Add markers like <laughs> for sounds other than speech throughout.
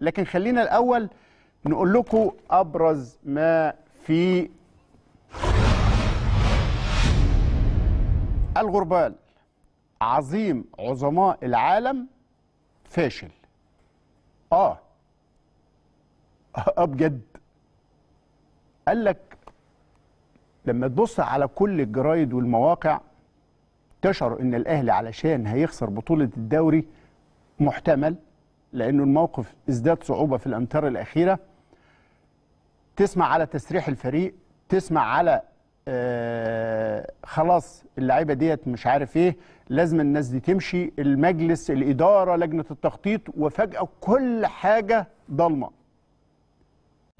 لكن خلينا الأول نقول لكم أبرز ما في الغربال عظيم عظماء العالم فاشل آه آه بجد قال لك لما تبص على كل الجرايد والمواقع تشعر ان الاهلي علشان هيخسر بطوله الدوري محتمل لأنه الموقف ازداد صعوبة في الأمتار الأخيرة تسمع على تسريح الفريق تسمع على آه، خلاص اللعيبه ديت مش عارف ايه لازم الناس دي تمشي المجلس الاداره لجنه التخطيط وفجاه كل حاجه ضلمه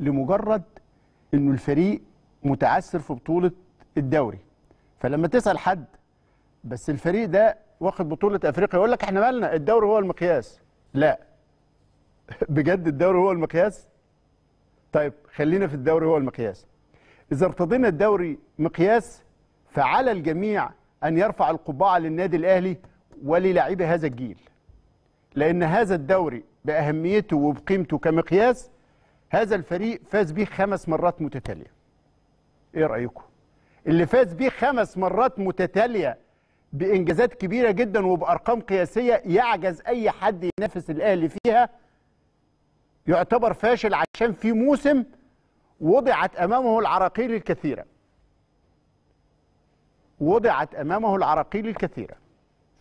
لمجرد انه الفريق متعثر في بطوله الدوري فلما تسال حد بس الفريق ده واخد بطوله افريقيا يقول لك احنا مالنا الدوري هو المقياس لا <laughs> بجد الدوري هو المقياس طيب خلينا في الدوري هو المقياس إذا ارتضينا الدوري مقياس فعلى الجميع أن يرفع القبعة للنادي الأهلي وللاعبي هذا الجيل لأن هذا الدوري بأهميته وبقيمته كمقياس هذا الفريق فاز بيه خمس مرات متتالية إيه رأيكم؟ اللي فاز بيه خمس مرات متتالية بإنجازات كبيرة جدا وبأرقام قياسية يعجز أي حد ينافس الأهلي فيها يعتبر فاشل عشان في موسم وضعت امامه العراقيل الكثيره وضعت امامه العراقيل الكثيره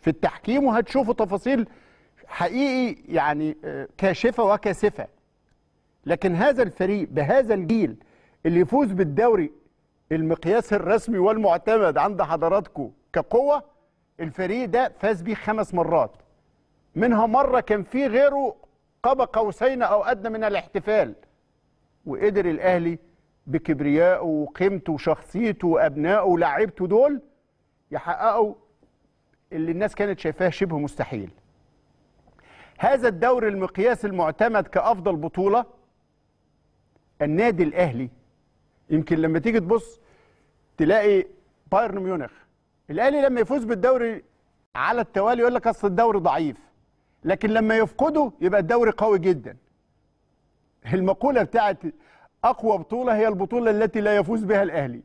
في التحكيم وهتشوفوا تفاصيل حقيقي يعني آه، كاشفه وكاسفه لكن هذا الفريق بهذا الجيل اللي يفوز بالدوري المقياس الرسمي والمعتمد عند حضراتكم كقوه الفريق ده فاز بيه خمس مرات منها مره كان فيه غيره قاب قوسين أو أدنى من الاحتفال وقدر الأهلي بكبريائه وقيمته وشخصيته وأبنائه ولاعيبته دول يحققوا اللي الناس كانت شايفاه شبه مستحيل هذا الدور المقياس المعتمد كأفضل بطولة النادي الأهلي يمكن لما تيجي تبص تلاقي بايرن ميونخ الأهلي لما يفوز بالدوري على التوالي يقول لك أصل الدوري ضعيف لكن لما يفقده يبقى الدوري قوي جدا المقولة بتاعت أقوى بطولة هي البطولة التي لا يفوز بها الأهلي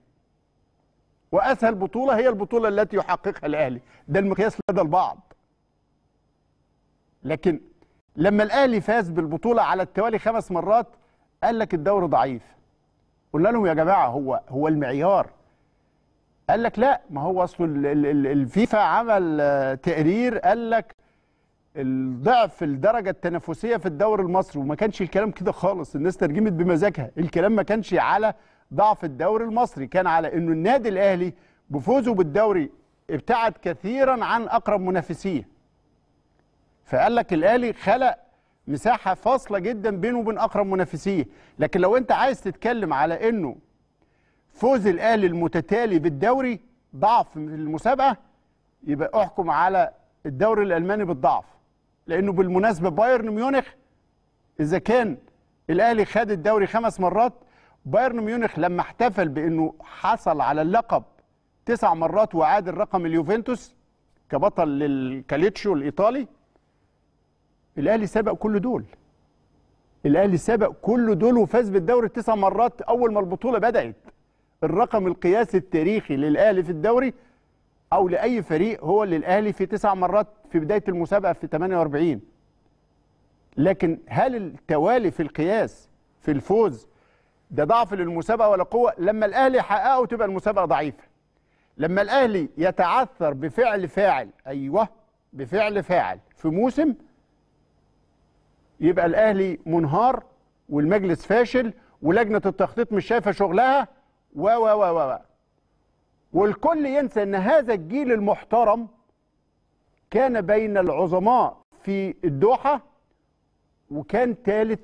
وأسهل بطولة هي البطولة التي يحققها الأهلي ده المقياس لدى البعض لكن لما الأهلي فاز بالبطولة على التوالي خمس مرات قال لك الدوري ضعيف قلنا لهم يا جماعة هو هو المعيار قال لك لا ما هو اصل الفيفا عمل آه، تقرير قال لك الضعف الدرجه التنافسيه في الدوري المصري وما كانش الكلام كده خالص الناس ترجمت بمزاجها الكلام ما كانش على ضعف الدوري المصري كان على انه النادي الاهلي بفوزه بالدوري ابتعد كثيرا عن اقرب منافسيه فقال لك الاهلي خلق مساحه فاصله جدا بينه وبين اقرب منافسيه لكن لو انت عايز تتكلم على انه فوز الاهلي المتتالي بالدوري ضعف المسابقه يبقى احكم على الدوري الالماني بالضعف لانه بالمناسبه بايرن ميونخ اذا كان الاهلي خد الدوري خمس مرات بايرن ميونخ لما احتفل بانه حصل على اللقب تسع مرات وعاد الرقم اليوفنتوس كبطل للكاليتشو الايطالي الاهلي سبق كل دول الاهلي سبق كل دول وفاز بالدوري تسع مرات اول ما البطوله بدات الرقم القياسي التاريخي للاهلي في الدوري او لاي فريق هو اللي الاهلي في تسع مرات في بدايه المسابقه في 48 لكن هل التوالي في القياس في الفوز ده ضعف للمسابقه ولا قوه لما الاهلي يحققه تبقى المسابقه ضعيفه لما الاهلي يتعثر بفعل فاعل ايوه بفعل فاعل في موسم يبقى الاهلي منهار والمجلس فاشل ولجنه التخطيط مش شايفه شغلها و و و و والكل ينسى ان هذا الجيل المحترم كان بين العظماء في الدوحة وكان ثالث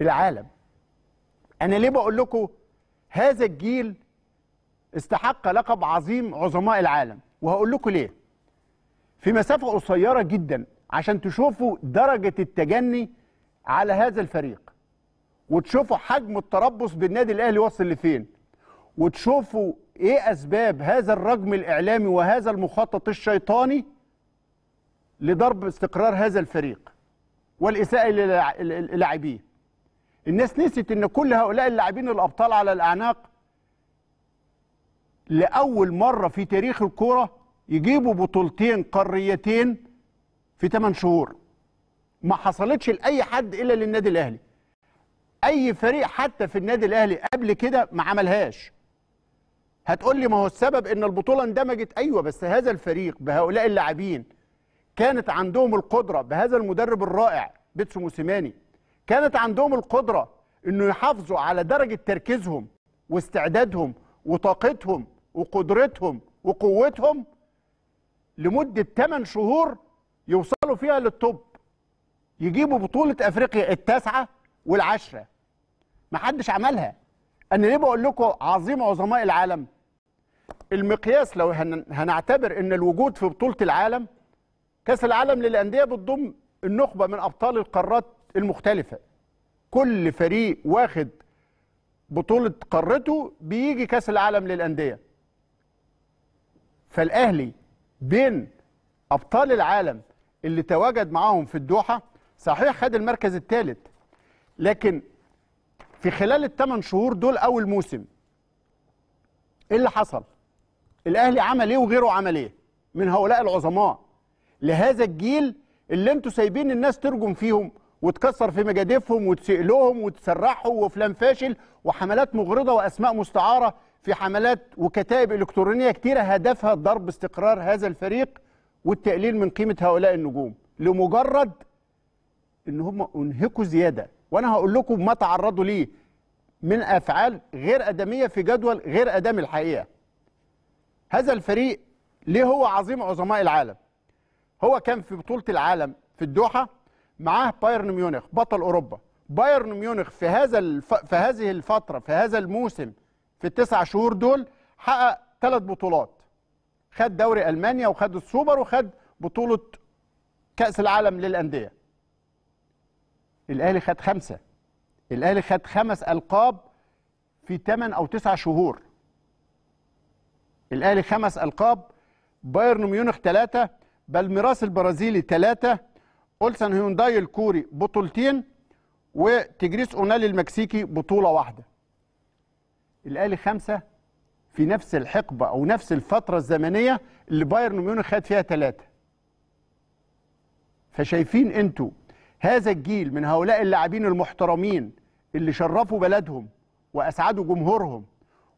العالم انا ليه بقول لكم هذا الجيل استحق لقب عظيم عظماء العالم وهقول لكم ليه في مسافة قصيرة جدا عشان تشوفوا درجة التجني على هذا الفريق وتشوفوا حجم التربص بالنادي الاهلي وصل لفين وتشوفوا ايه اسباب هذا الرجم الاعلامي وهذا المخطط الشيطاني لضرب استقرار هذا الفريق والاساءه للاعبيه الناس نسيت ان كل هؤلاء اللاعبين الابطال على الاعناق لاول مره في تاريخ الكوره يجيبوا بطولتين قاريتين في 8 شهور ما حصلتش لاي حد الا للنادي الاهلي اي فريق حتى في النادي الاهلي قبل كده ما عملهاش هتقول لي ما هو السبب ان البطوله اندمجت ايوه بس هذا الفريق بهؤلاء اللاعبين كانت عندهم القدره بهذا المدرب الرائع بيتسو موسيماني كانت عندهم القدره انه يحافظوا على درجه تركيزهم واستعدادهم وطاقتهم وقدرتهم وقوتهم لمده 8 شهور يوصلوا فيها للطب يجيبوا بطوله افريقيا التاسعه والعشره محدش عملها انا ليه بقول لكم عظيم عظماء العالم المقياس لو هنعتبر ان الوجود في بطوله العالم كاس العالم للانديه بتضم النخبه من ابطال القارات المختلفه كل فريق واخد بطوله قارته بيجي كاس العالم للانديه فالاهلي بين ابطال العالم اللي تواجد معاهم في الدوحه صحيح خد المركز الثالث لكن في خلال الثمان شهور دول اول موسم ايه اللي حصل الاهلي عمل ايه وغيره عمل ايه من هؤلاء العظماء لهذا الجيل اللي انتوا سايبين الناس ترجم فيهم وتكسر في مجاديفهم وتسئلوهم وتسرحوا وفلان فاشل وحملات مغرضه واسماء مستعاره في حملات وكتائب الكترونيه كتيره هدفها ضرب استقرار هذا الفريق والتقليل من قيمه هؤلاء النجوم لمجرد ان هم انهكوا زياده وانا هقول لكم ما تعرضوا ليه من افعال غير ادميه في جدول غير ادمي الحقيقه هذا الفريق ليه هو عظيم عظماء العالم هو كان في بطولة العالم في الدوحة معاه بايرن ميونخ بطل أوروبا بايرن ميونخ في هذا الف... في هذه الفترة في هذا الموسم في التسع شهور دول حقق ثلاث بطولات خد دوري ألمانيا وخد السوبر وخد بطولة كأس العالم للأندية الأهلي خد خمسة الأهلي خد خمس ألقاب في ثمان أو تسع شهور الاهلي خمس القاب بايرن ميونخ ثلاثه بالميراس البرازيلي ثلاثه اولسن هيونداي الكوري بطولتين وتجريس اونالي المكسيكي بطوله واحده الاهلي خمسه في نفس الحقبه او نفس الفتره الزمنيه اللي بايرن ميونخ خد فيها ثلاثه فشايفين انتوا هذا الجيل من هؤلاء اللاعبين المحترمين اللي شرفوا بلدهم واسعدوا جمهورهم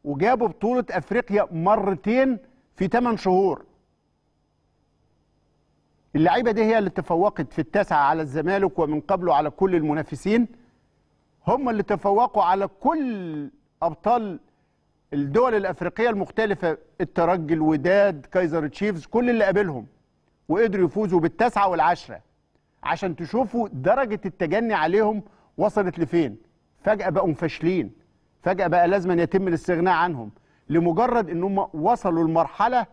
وجابوا بطولة أفريقيا مرتين في 8 شهور اللعيبة دي هي اللي تفوقت في التاسعة على الزمالك ومن قبله على كل المنافسين هم اللي تفوقوا على كل أبطال الدول الأفريقية المختلفة الترجي الوداد كايزر تشيفز كل اللي قابلهم وقدروا يفوزوا بالتاسعة والعشرة عشان تشوفوا درجة التجني عليهم وصلت لفين فجأة بقوا فاشلين فجأة بقى لازم يتم الاستغناء عنهم لمجرد أنهم وصلوا لمرحلة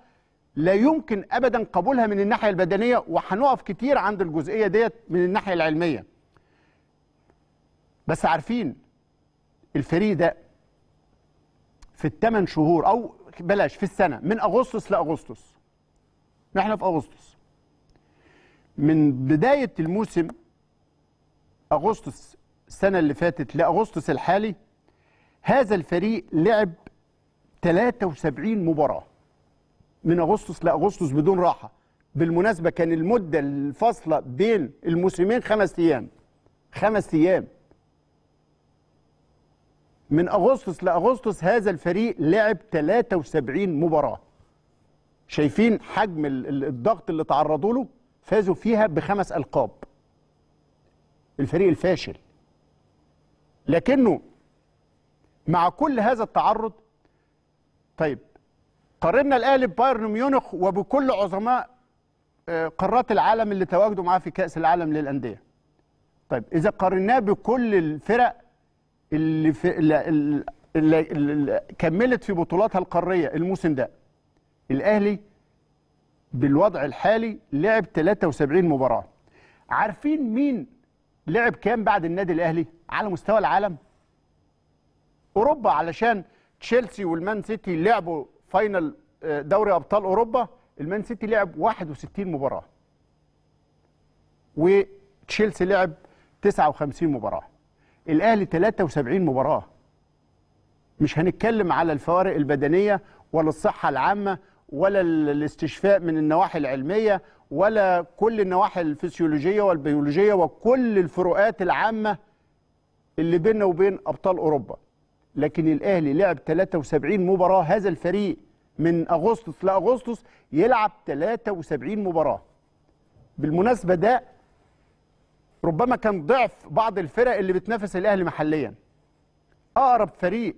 لا يمكن أبدا قبولها من الناحية البدنية وهنقف كتير عند الجزئية ديت من الناحية العلمية بس عارفين الفريق ده في الثمان شهور أو بلاش في السنة من أغسطس لأغسطس احنا في أغسطس من بداية الموسم أغسطس السنة اللي فاتت لأغسطس الحالي هذا الفريق لعب 73 مباراه من اغسطس لاغسطس بدون راحه بالمناسبه كان المده الفاصله بين الموسمين خمس ايام خمس ايام من اغسطس لاغسطس هذا الفريق لعب 73 مباراه شايفين حجم الضغط اللي تعرضوا له فازوا فيها بخمس القاب الفريق الفاشل لكنه مع كل هذا التعرض طيب قررنا الاهلي ببايرن ميونخ وبكل عظماء آه، قارات العالم اللي تواجدوا معاه في كاس العالم للانديه طيب اذا قارناه بكل الفرق اللي, في اللي, اللي, اللي كملت في بطولاتها القاريه الموسم ده الاهلي بالوضع الحالي لعب 73 مباراه عارفين مين لعب كام بعد النادي الاهلي على مستوى العالم اوروبا علشان تشيلسي والمان سيتي لعبوا فاينل آه، دوري ابطال اوروبا المان سيتي لعب 61 مباراه وتشيلسي لعب 59 مباراه الاهلي 73 مباراه مش هنتكلم على الفوارق البدنيه ولا الصحه العامه ولا الاستشفاء من النواحي العلميه ولا كل النواحي الفسيولوجيه والبيولوجيه وكل الفروقات العامه اللي بيننا وبين ابطال اوروبا لكن الاهلي لعب 73 مباراه هذا الفريق من اغسطس لاغسطس يلعب 73 مباراه بالمناسبه ده ربما كان ضعف بعض الفرق اللي بتنافس الاهلي محليا اقرب فريق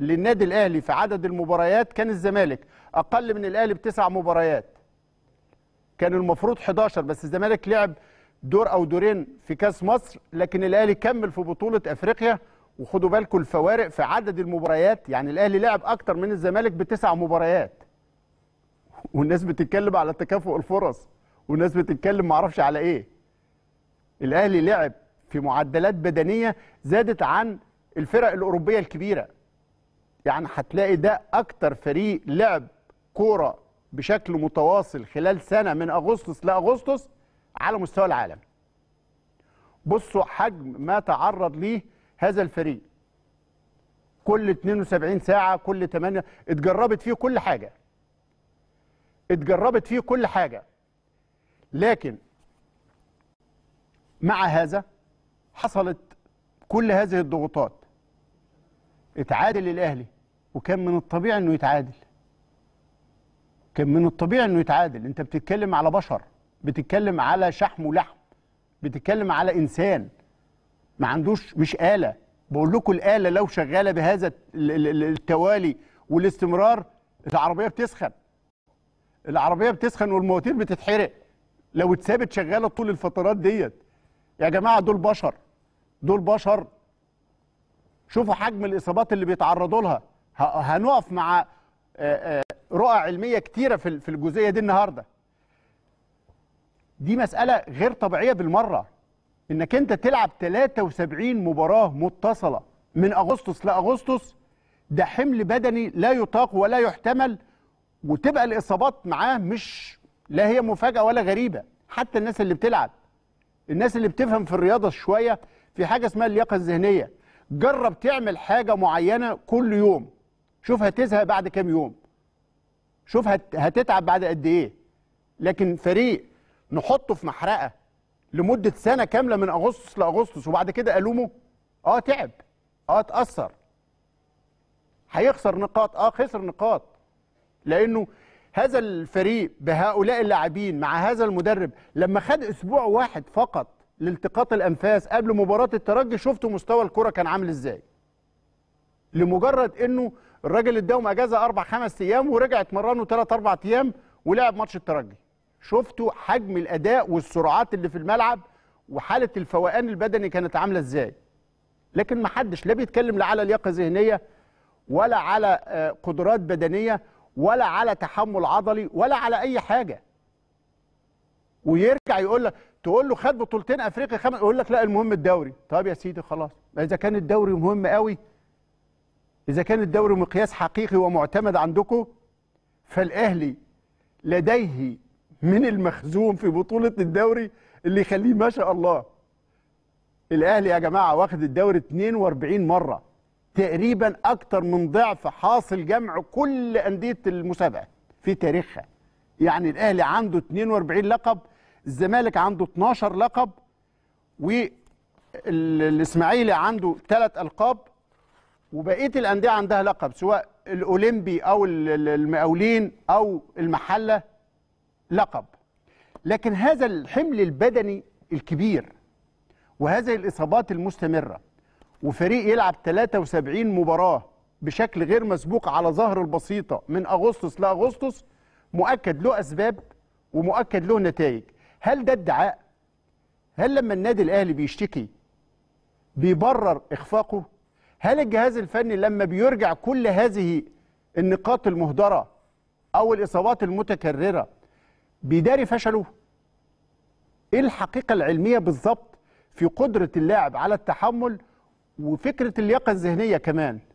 للنادي الاهلي في عدد المباريات كان الزمالك اقل من الاهلي بتسع مباريات كان المفروض 11 بس الزمالك لعب دور او دورين في كاس مصر لكن الاهلي كمل في بطوله افريقيا وخدوا بالكم الفوارق في عدد المباريات يعني الاهلي لعب اكتر من الزمالك بتسع مباريات والناس بتتكلم على تكافؤ الفرص والناس بتتكلم معرفش على ايه الاهلي لعب في معدلات بدنيه زادت عن الفرق الاوروبيه الكبيره يعني هتلاقي ده اكتر فريق لعب كوره بشكل متواصل خلال سنه من اغسطس لاغسطس على مستوى العالم بصوا حجم ما تعرض ليه هذا الفريق كل 72 ساعة كل 8 اتجربت فيه كل حاجة اتجربت فيه كل حاجة لكن مع هذا حصلت كل هذه الضغوطات اتعادل الأهلي وكان من الطبيعي أنه يتعادل كان من الطبيعي أنه يتعادل أنت بتتكلم على بشر بتتكلم على شحم ولحم بتتكلم على إنسان ما عندوش مش آلة بقول لكم الآلة لو شغالة بهذا التوالي والاستمرار العربية بتسخن العربية بتسخن والمواتير بتتحرق لو اتسابت شغالة طول الفترات ديت يا جماعة دول بشر دول بشر شوفوا حجم الإصابات اللي بيتعرضوا لها هنقف مع آه، آه، رؤى علمية كتيرة في الجزئية دي النهاردة دي مسألة غير طبيعية بالمرة انك انت تلعب 73 مباراه متصله من اغسطس لاغسطس ده حمل بدني لا يطاق ولا يحتمل وتبقى الاصابات معاه مش لا هي مفاجاه ولا غريبه حتى الناس اللي بتلعب الناس اللي بتفهم في الرياضه شويه في حاجه اسمها اللياقه الذهنيه جرب تعمل حاجه معينه كل يوم شوف هتزهق بعد كام يوم شوف هتتعب بعد قد ايه لكن فريق نحطه في محرقه لمده سنه كامله من اغسطس لاغسطس وبعد كده الومه اه تعب اه تاثر هيخسر نقاط اه خسر نقاط لانه هذا الفريق بهؤلاء اللاعبين مع هذا المدرب لما خد اسبوع واحد فقط لالتقاط الانفاس قبل مباراه الترجي شفتوا مستوى الكره كان عامل ازاي لمجرد انه الراجل اداهم اجازه اربع خمس ايام ورجع اتمرنوا ثلاث اربع ايام ولعب ماتش الترجي شفتوا حجم الاداء والسرعات اللي في الملعب وحاله الفوقان البدني كانت عامله ازاي لكن ما حدش لا بيتكلم لا على لياقه ذهنيه ولا على آه، قدرات بدنيه ولا على تحمل عضلي ولا على اي حاجه ويرجع يقول لك تقول له خد بطولتين افريقيا خمس يقول لك لا المهم الدوري طب يا سيدي خلاص اذا كان الدوري مهم قوي اذا كان الدوري مقياس حقيقي ومعتمد عندكم فالاهلي لديه من المخزون في بطولة الدوري اللي يخليه ما شاء الله الأهلي يا جماعة واخد الدوري 42 مرة تقريبا أكتر من ضعف حاصل جمع كل أندية المسابقة في تاريخها يعني الأهلي عنده 42 لقب الزمالك عنده 12 لقب والإسماعيلي عنده 3 ألقاب وبقية الأندية عندها لقب سواء الأولمبي أو المقاولين أو المحلة لقب لكن هذا الحمل البدني الكبير وهذه الإصابات المستمرة وفريق يلعب 73 مباراة بشكل غير مسبوق على ظهر البسيطة من أغسطس لأغسطس مؤكد له أسباب ومؤكد له نتائج هل ده ادعاء؟ هل لما النادي الأهلي بيشتكي بيبرر إخفاقه؟ هل الجهاز الفني لما بيرجع كل هذه النقاط المهدرة أو الإصابات المتكررة بيداري فشله ايه الحقيقه العلميه بالظبط في قدره اللاعب على التحمل وفكره اللياقه الذهنيه كمان